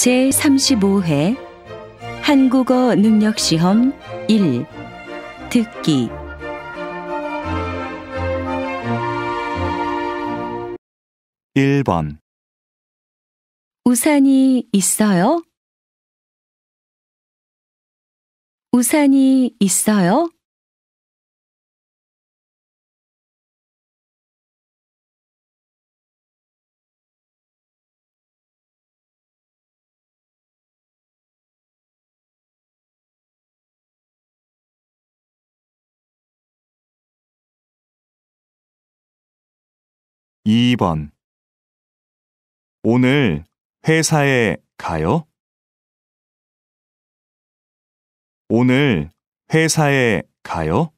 제35회 한국어 능력시험 1 듣기 일번 우산이 있어요? 우산이 있어요? 2번 오늘 회사에 가요? 오늘 회사에 가요?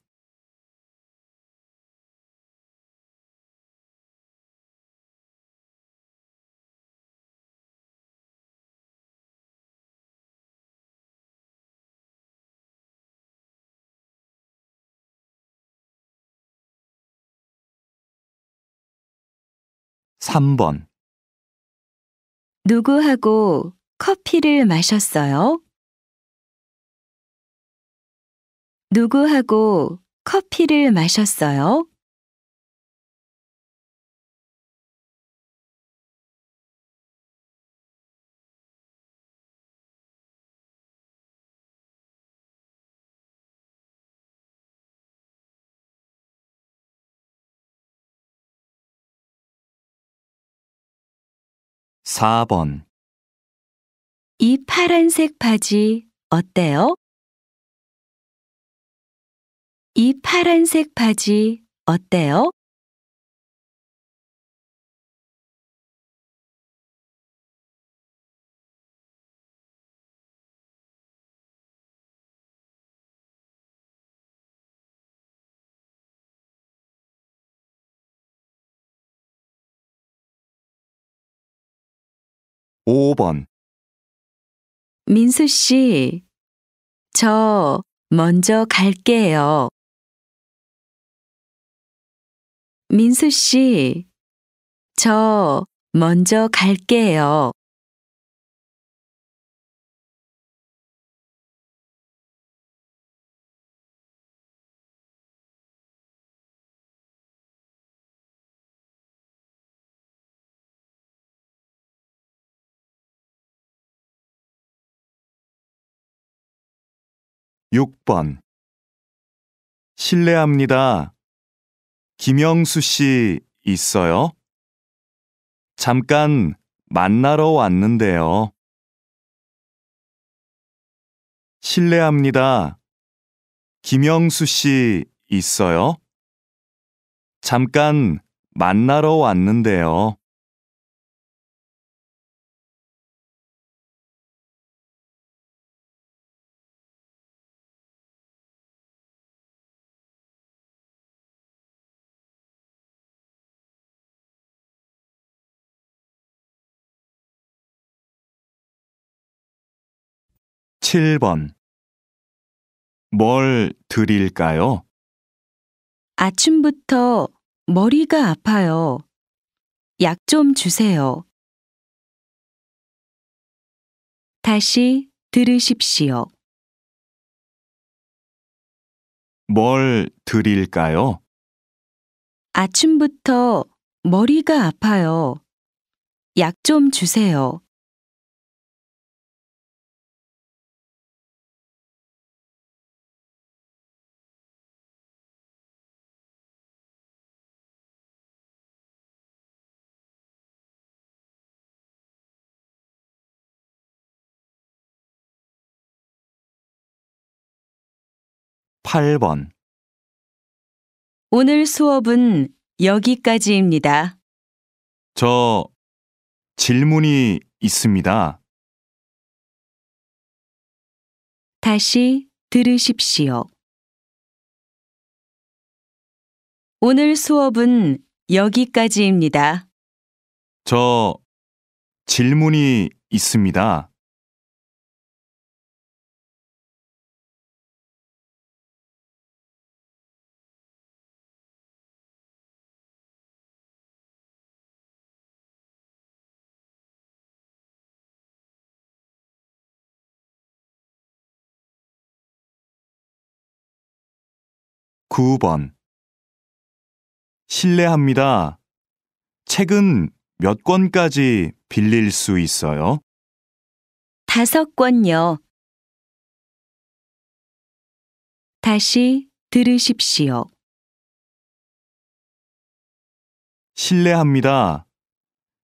3번 누구하고 커피를 마셨어요? 누구하고 커피를 마셨어요? 4번 이 파란색 바지 어때요? 이 파란색 바지 어때요? 5번 민수 씨, 저 먼저 갈게요. 민수 씨, 저 먼저 갈게요. 6번 실례합니다. 김영수 씨 있어요? 잠깐 만나러 왔는데요. 실례합니다. 김영수 씨 있어요? 잠깐 만나러 왔는데요. 7번 뭘 드릴까요? 아침부터 머리가 아파요. 약 좀 주세요. 다시 들으십시오. 뭘 드릴까요? 아침부터 머리가 아파요. 약 좀 주세요. 8번 오늘 수업은 여기까지입니다. 저 질문이 있습니다. 다시 들으십시오. 오늘 수업은 여기까지입니다. 저 질문이 있습니다. 9번 실례합니다. 책은 몇 권까지 빌릴 수 있어요? 다섯 권요. 다시 들으십시오. 실례합니다.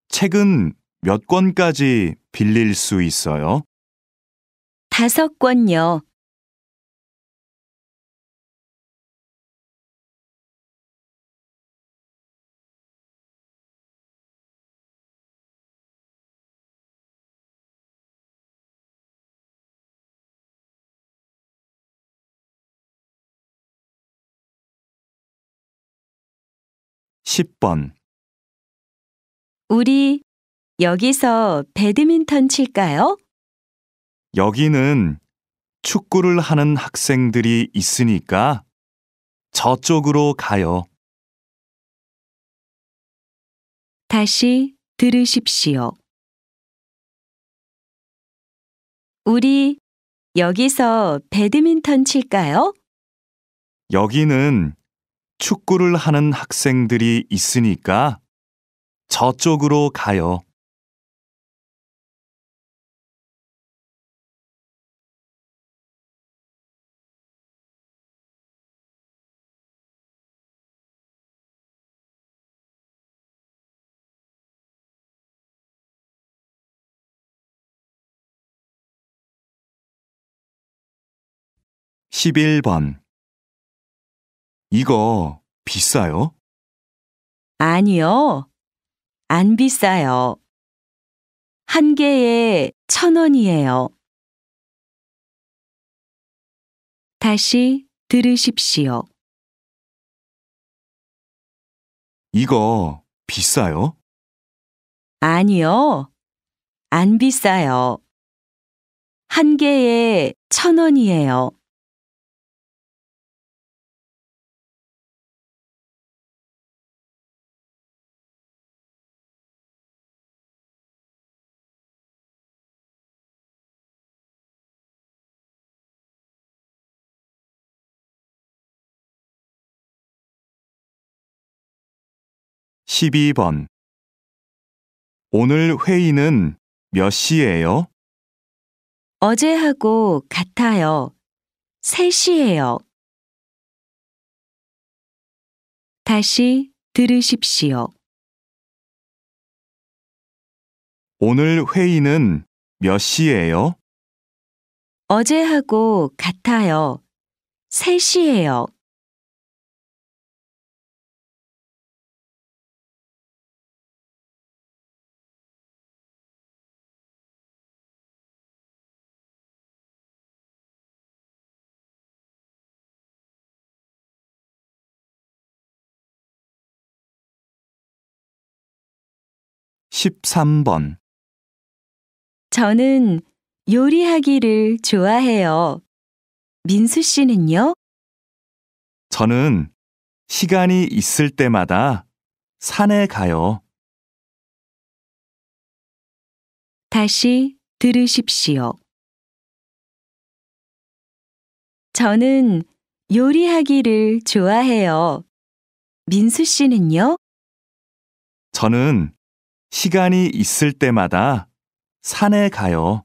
책은 몇 권까지 빌릴 수 있어요? 다섯 권요. 10번 우리 여기서 배드민턴 칠까요? 여기는 축구를 하는 학생들이 있으니까 저쪽으로 가요. 다시 들으십시오. 우리 여기서 배드민턴 칠까요? 여기는 축구를 하는 학생들이 있으니까 저쪽으로 가요. 1 1번 이거 비싸요? 아니요. 안 비싸요. 한 개에 천 원이에요. 다시 들으십시오. 이거 비싸요? 아니요. 안 비싸요. 한 개에 천 원이에요. 12번 오늘 회의는 몇 시예요? 어제하고 같아요. 3시예요. 다시 들으십시오. 오늘 회의는 몇 시예요? 어제하고 같아요. 3시예요. 13번 저는 요리하기를 좋아해요. 민수 씨는요? 저는 시간이 있을 때마다 산에 가요. 다시 들으십시오. 저는 요리하기를 좋아해요. 민수 씨는요? 저는 시간이 있을 때마다 산에 가요.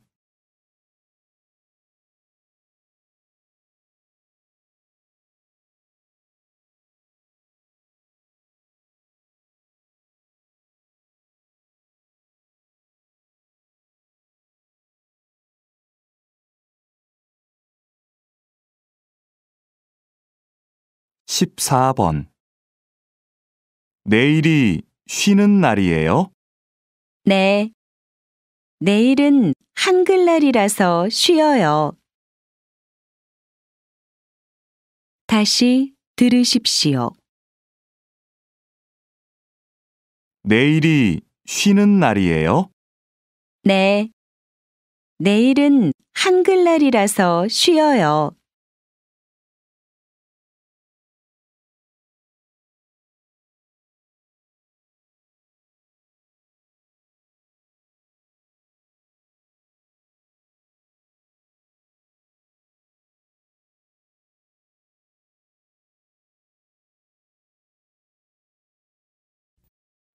(14번) 내일이 쉬는 날이에요? 네. 내일은 한글날이라서 쉬어요. 다시 들으십시오. 내일이 쉬는 날이에요? 네. 내일은 한글날이라서 쉬어요.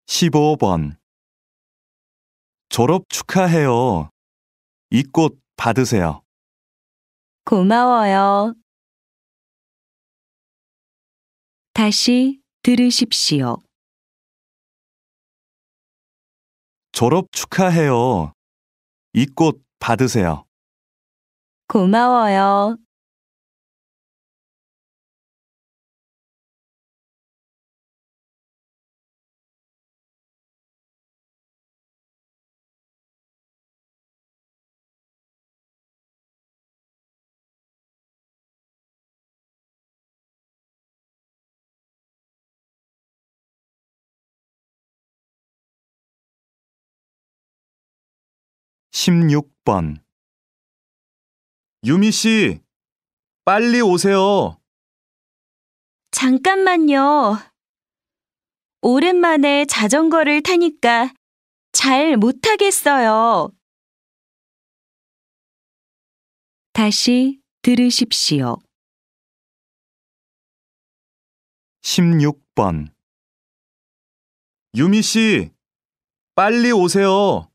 15번 졸업 축하해요. 이 꽃 받으세요. 고마워요. 다시 들으십시오. 졸업 축하해요. 이 꽃 받으세요. 고마워요. 16번 유미 씨, 빨리 오세요. 잠깐만요. 오랜만에 자전거를 타니까 잘 못하겠어요. 다시 들으십시오. 16번 유미 씨, 빨리 오세요.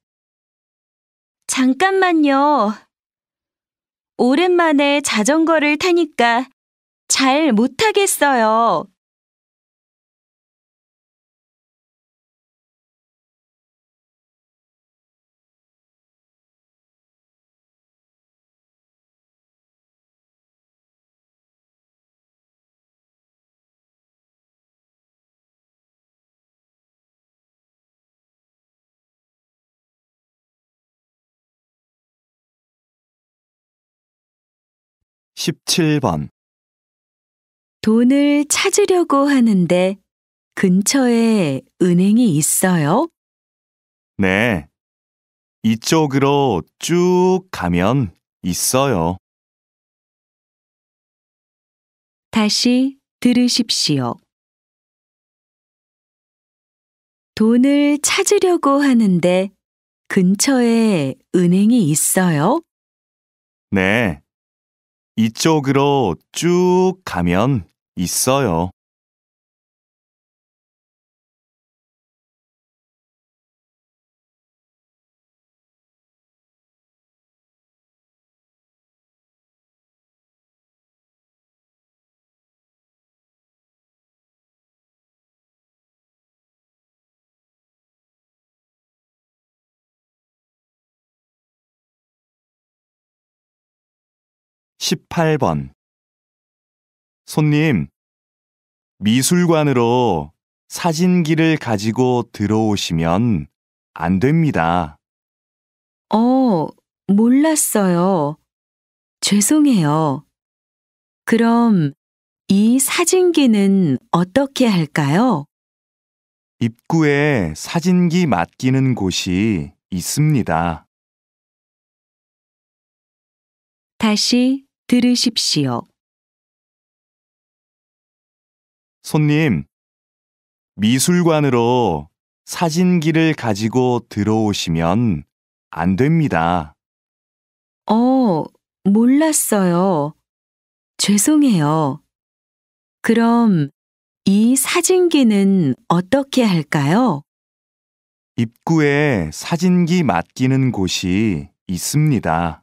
잠깐만요. 오랜만에 자전거를 타니까 잘 못하겠어요. 17번 돈을 찾으려고 하는데 근처에 은행이 있어요? 네. 이쪽으로 쭉 가면 있어요. 다시 들으십시오. 돈을 찾으려고 하는데 근처에 은행이 있어요? 네. 이쪽으로 쭉 가면 있어요. 18번 손님, 미술관으로 사진기를 가지고 들어오시면 안 됩니다. 어, 몰랐어요. 죄송해요. 그럼 이 사진기는 어떻게 할까요? 입구에 사진기 맡기는 곳이 있습니다. 다시 들으십시오. 손님, 미술관으로 사진기를 가지고 들어오시면 안 됩니다. 어, 몰랐어요. 죄송해요. 그럼 이 사진기는 어떻게 할까요? 입구에 사진기 맡기는 곳이 있습니다.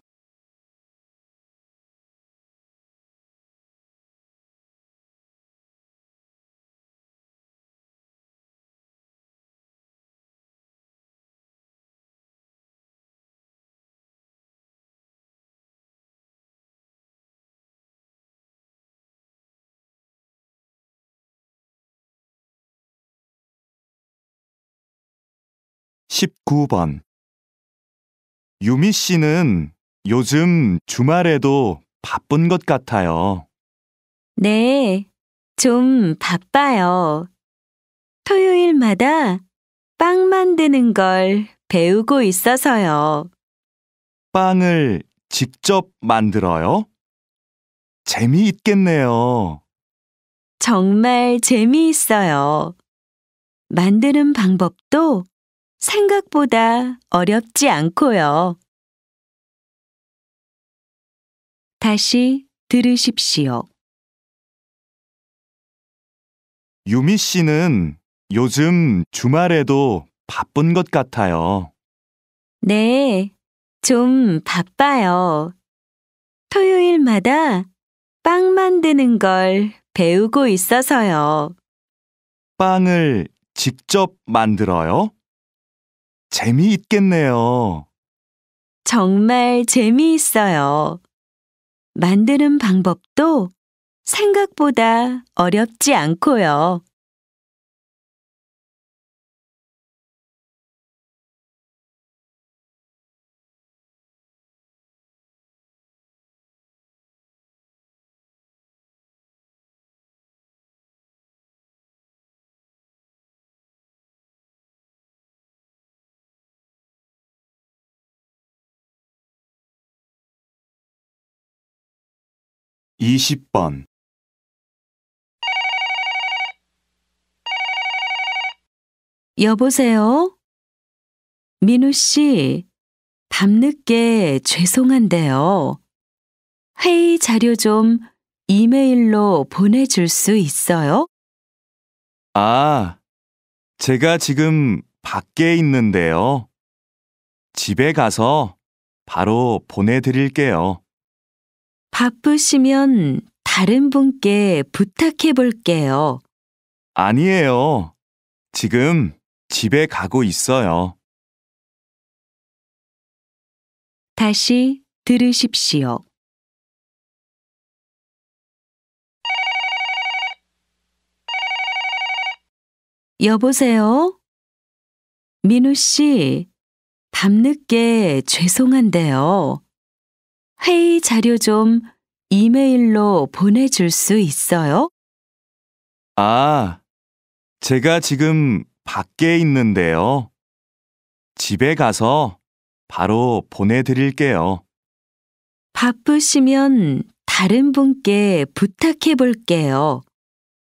19번 유미 씨는 요즘 주말에도 바쁜 것 같아요. 네, 좀 바빠요. 토요일마다 빵 만드는 걸 배우고 있어서요. 빵을 직접 만들어요? 재미있겠네요. 정말 재미있어요. 만드는 방법도 생각보다 어렵지 않고요. 다시 들으십시오. 유미 씨는 요즘 주말에도 바쁜 것 같아요. 네, 좀 바빠요. 토요일마다 빵 만드는 걸 배우고 있어서요. 빵을 직접 만들어요? 재미있겠네요. 정말 재미있어요. 만드는 방법도 생각보다 어렵지 않고요. 20번 '여보세요? 민우 씨, 밤늦게 죄송한데요. 회의 자료 좀 이메일로 보내줄 수 있어요? 아, 제가 지금 밖에 있는데요. 집에 가서 바로 보내드릴게요. 바쁘시면 다른 분께 부탁해 볼게요. 아니에요. 지금 집에 가고 있어요. 다시 들으십시오. 여보세요? 민우 씨, 밤늦게 죄송한데요. 회의 자료 좀 이메일로 보내줄 수 있어요? 아, 제가 지금 밖에 있는데요. 집에 가서 바로 보내드릴게요. 바쁘시면 다른 분께 부탁해 볼게요.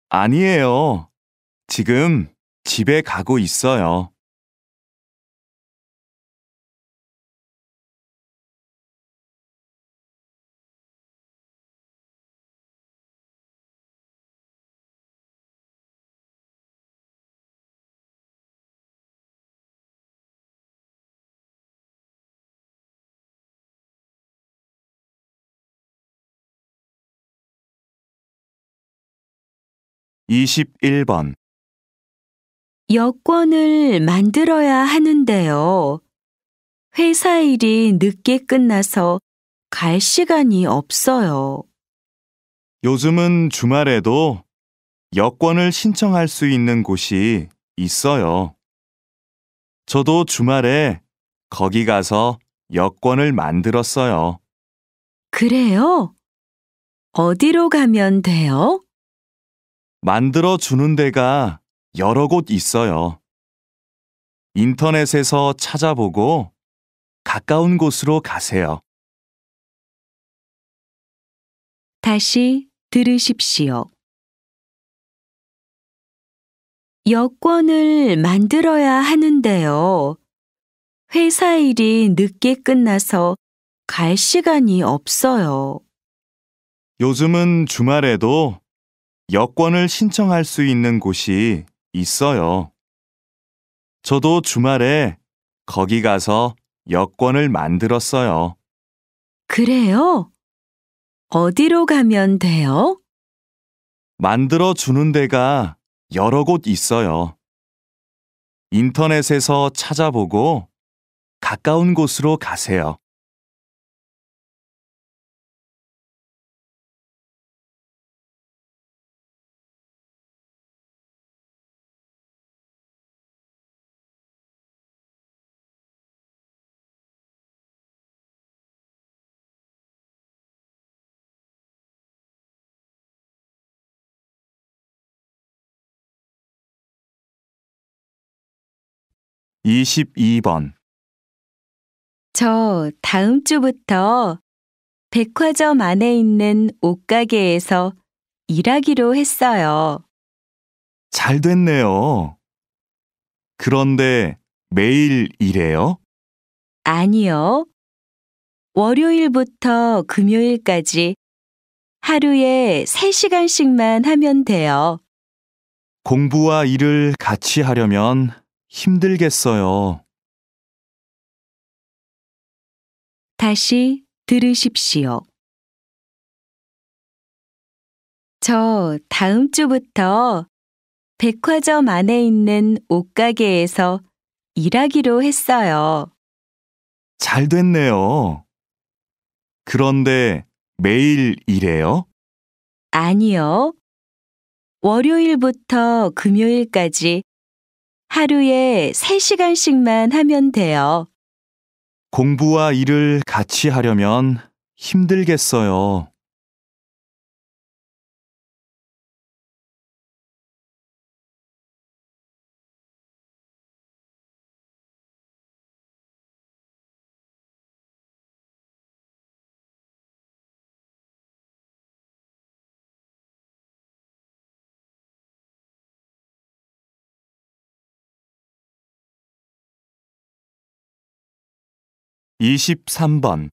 아니에요. 지금 집에 가고 있어요. 21번 여권을 만들어야 하는데요. 회사 일이 늦게 끝나서 갈 시간이 없어요. 요즘은 주말에도 여권을 신청할 수 있는 곳이 있어요. 저도 주말에 거기 가서 여권을 만들었어요. 그래요? 어디로 가면 돼요? 만들어 주는 데가 여러 곳 있어요. 인터넷에서 찾아보고 가까운 곳으로 가세요. 다시 들으십시오. 여권을 만들어야 하는데요. 회사 일이 늦게 끝나서 갈 시간이 없어요. 요즘은 주말에도 여권을 신청할 수 있는 곳이 있어요. 저도 주말에 거기 가서 여권을 만들었어요. 그래요? 어디로 가면 돼요? 만들어 주는 데가 여러 곳 있어요. 인터넷에서 찾아보고 가까운 곳으로 가세요. 22번 저 다음 주부터 백화점 안에 있는 옷가게에서 일하기로 했어요. 잘 됐네요. 그런데 매일 일해요? 아니요. 월요일부터 금요일까지 하루에 3시간씩만 하면 돼요. 공부와 일을 같이 하려면 힘들겠어요. 다시 들으십시오. 저 다음 주부터 백화점 안에 있는 옷가게에서 일하기로 했어요. 잘 됐네요. 그런데 매일 일해요? 아니요. 월요일부터 금요일까지 하루에 3시간씩만 하면 돼요. 공부와 일을 같이 하려면 힘들겠어요. 23번.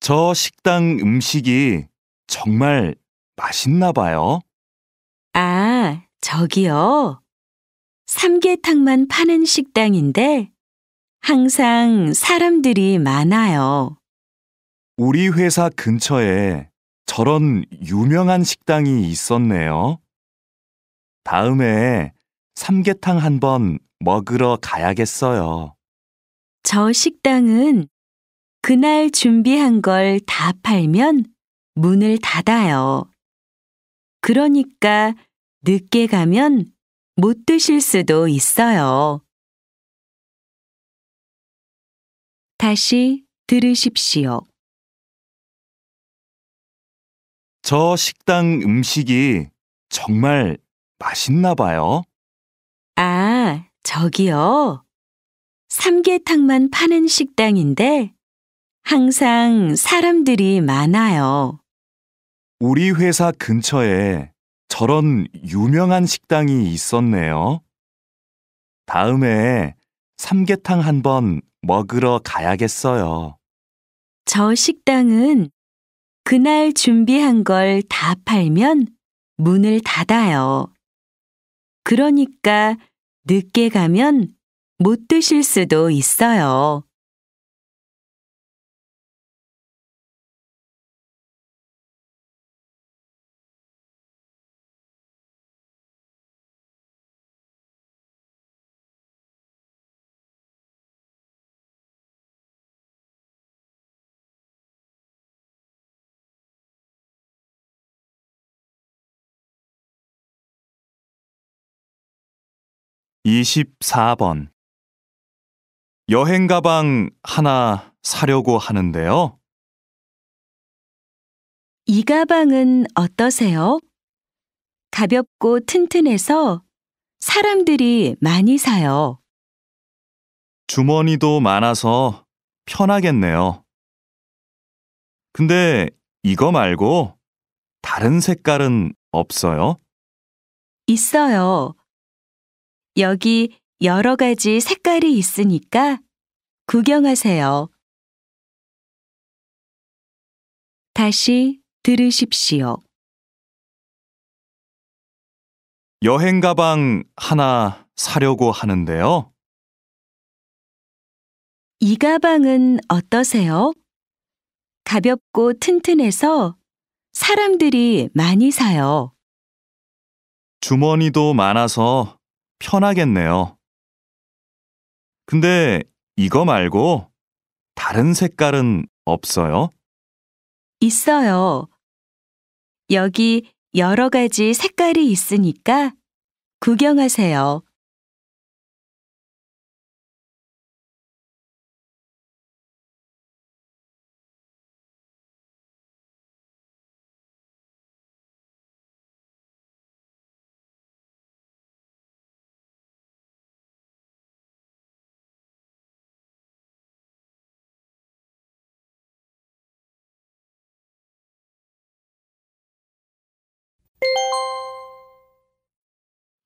저 식당 음식이 정말 맛있나 봐요. 아, 저기요. 삼계탕만 파는 식당인데 항상 사람들이 많아요. 우리 회사 근처에 저런 유명한 식당이 있었네요. 다음에 삼계탕 한번 먹으러 가야겠어요. 저 식당은 그날 준비한 걸 다 팔면 문을 닫아요. 그러니까 늦게 가면 못 드실 수도 있어요. 다시 들으십시오. 저 식당 음식이 정말 맛있나 봐요. 아, 저기요. 삼계탕만 파는 식당인데 항상 사람들이 많아요. 우리 회사 근처에 저런 유명한 식당이 있었네요. 다음에 삼계탕 한번 먹으러 가야겠어요. 저 식당은 그날 준비한 걸 다 팔면 문을 닫아요. 그러니까 늦게 가면 못 드실 수도 있어요. 이십번 여행 가방 하나 사려고 하는데요. 이 가방은 어떠세요? 가볍고 튼튼해서 사람들이 많이 사요. 주머니도 많아서 편하겠네요. 근데 이거 말고 다른 색깔은 없어요? 있어요. 여기 여러 가지 색깔이 있으니까 구경하세요. 다시 들으십시오. 여행 가방 하나 사려고 하는데요. 이 가방은 어떠세요? 가볍고 튼튼해서 사람들이 많이 사요. 주머니도 많아서 편하겠네요. 근데 이거 말고 다른 색깔은 없어요? 있어요. 여기 여러 가지 색깔이 있으니까 구경하세요.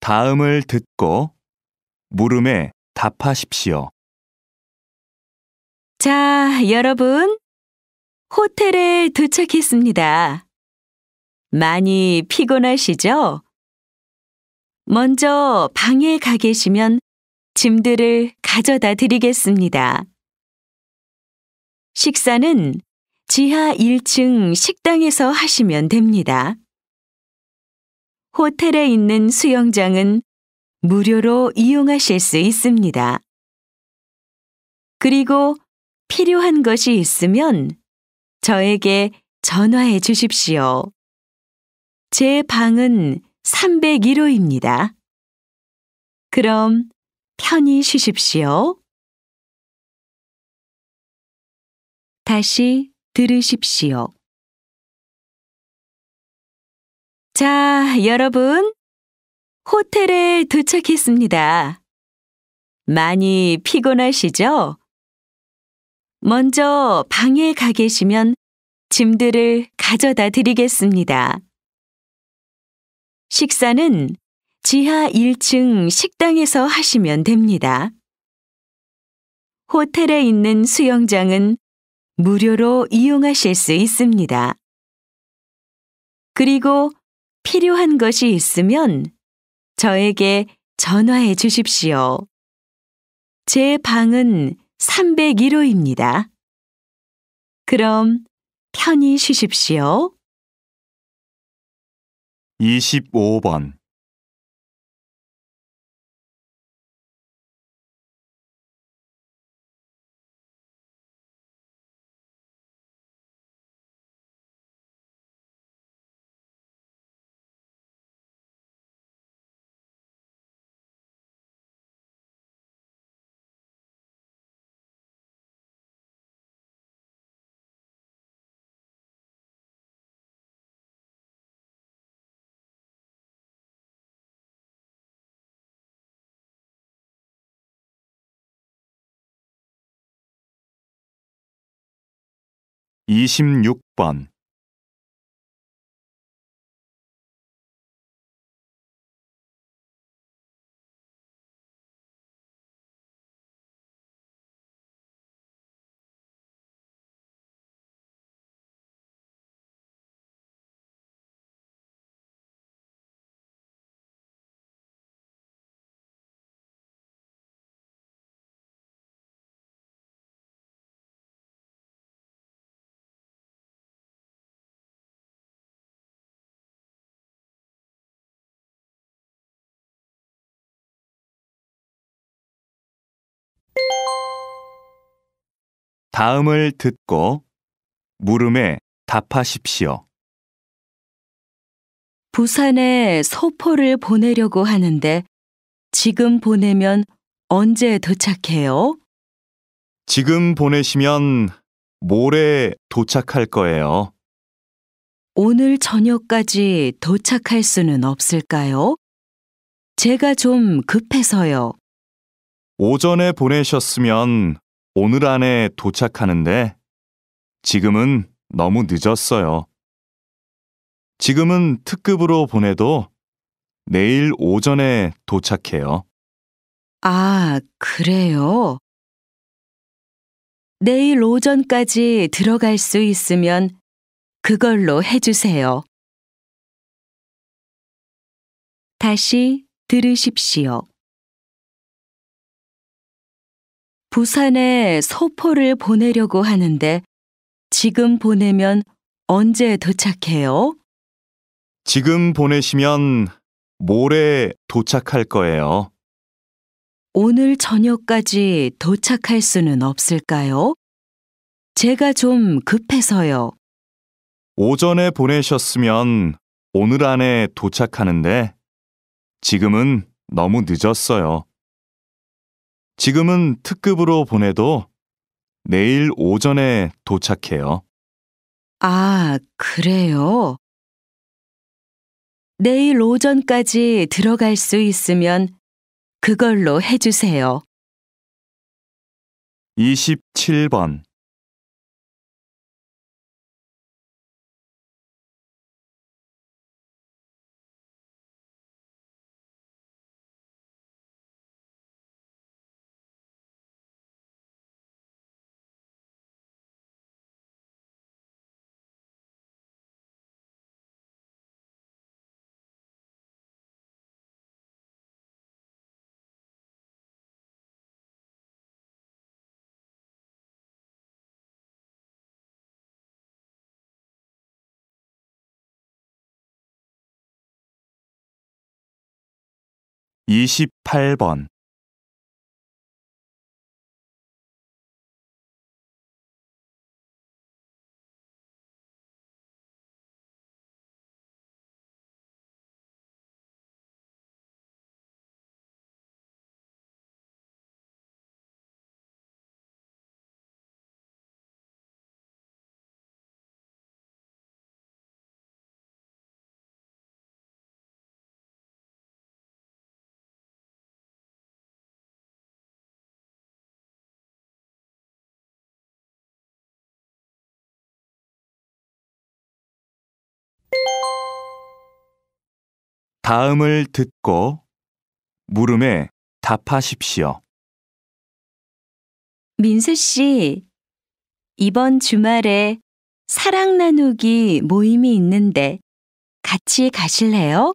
다음을 듣고 물음에 답하십시오. 자, 여러분. 호텔에 도착했습니다. 많이 피곤하시죠? 먼저 방에 가 계시면 짐들을 가져다 드리겠습니다. 식사는 지하 1층 식당에서 하시면 됩니다. 호텔에 있는 수영장은 무료로 이용하실 수 있습니다. 그리고 필요한 것이 있으면 저에게 전화해 주십시오. 제 방은 301호입니다. 그럼 편히 쉬십시오. 다시 들으십시오. 자, 여러분. 호텔에 도착했습니다. 많이 피곤하시죠? 먼저 방에 가 계시면 짐들을 가져다 드리겠습니다. 식사는 지하 1층 식당에서 하시면 됩니다. 호텔에 있는 수영장은 무료로 이용하실 수 있습니다. 그리고 필요한 것이 있으면 저에게 전화해 주십시오. 제 방은 301호입니다. 그럼 편히 쉬십시오. 25번 26번 다음을 듣고 물음에 답하십시오. 부산에 소포를 보내려고 하는데 지금 보내면 언제 도착해요? 지금 보내시면 모레 도착할 거예요. 오늘 저녁까지 도착할 수는 없을까요? 제가 좀 급해서요. 오전에 보내셨으면 오늘 안에 도착하는데 지금은 너무 늦었어요. 지금은 특급으로 보내도 내일 오전에 도착해요. 아, 그래요? 내일 오전까지 들어갈 수 있으면 그걸로 해주세요. 다시 들으십시오. 부산에 소포를 보내려고 하는데 지금 보내면 언제 도착해요? 지금 보내시면 모레 도착할 거예요. 오늘 저녁까지 도착할 수는 없을까요? 제가 좀 급해서요. 오전에 보내셨으면 오늘 안에 도착하는데 지금은 너무 늦었어요. 지금은 특급으로 보내도 내일 오전에 도착해요. 아, 그래요? 내일 오전까지 들어갈 수 있으면 그걸로 해주세요. 27번 28번 다음을 듣고 물음에 답하십시오. 민수 씨, 이번 주말에 사랑 나누기 모임이 있는데 같이 가실래요?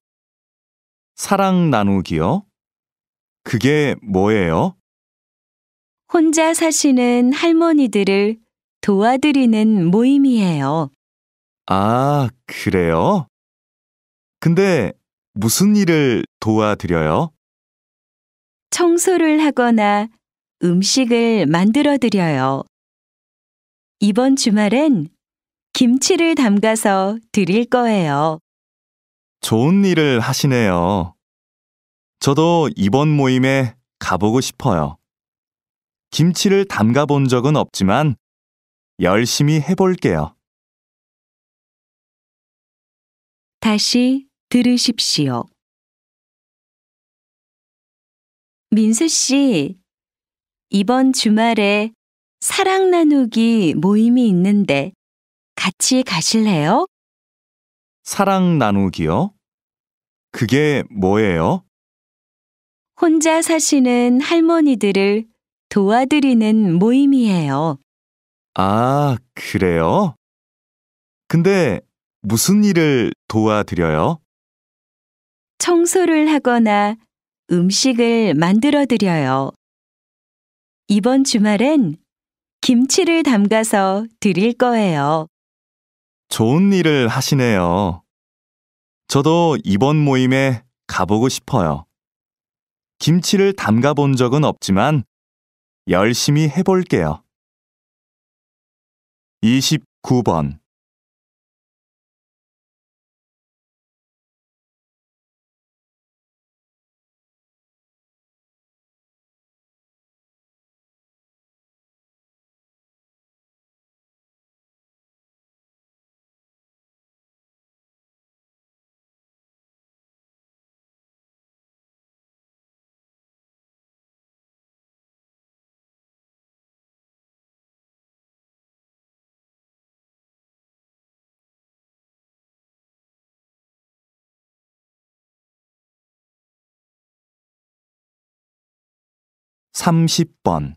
사랑 나누기요? 그게 뭐예요? 혼자 사시는 할머니들을 도와드리는 모임이에요. 아, 그래요? 근데 무슨 일을 도와드려요? 청소를 하거나 음식을 만들어 드려요. 이번 주말엔 김치를 담가서 드릴 거예요. 좋은 일을 하시네요. 저도 이번 모임에 가보고 싶어요. 김치를 담가 본 적은 없지만 열심히 해볼게요. 다시 들으십시오. 민수 씨, 이번 주말에 사랑 나누기 모임이 있는데 같이 가실래요? 사랑 나누기요? 그게 뭐예요? 혼자 사시는 할머니들을 도와드리는 모임이에요. 아, 그래요? 근데 무슨 일을 도와드려요? 청소를 하거나 음식을 만들어 드려요. 이번 주말엔 김치를 담가서 드릴 거예요. 좋은 일을 하시네요. 저도 이번 모임에 가보고 싶어요. 김치를 담가 본 적은 없지만 열심히 해볼게요. 29번 30번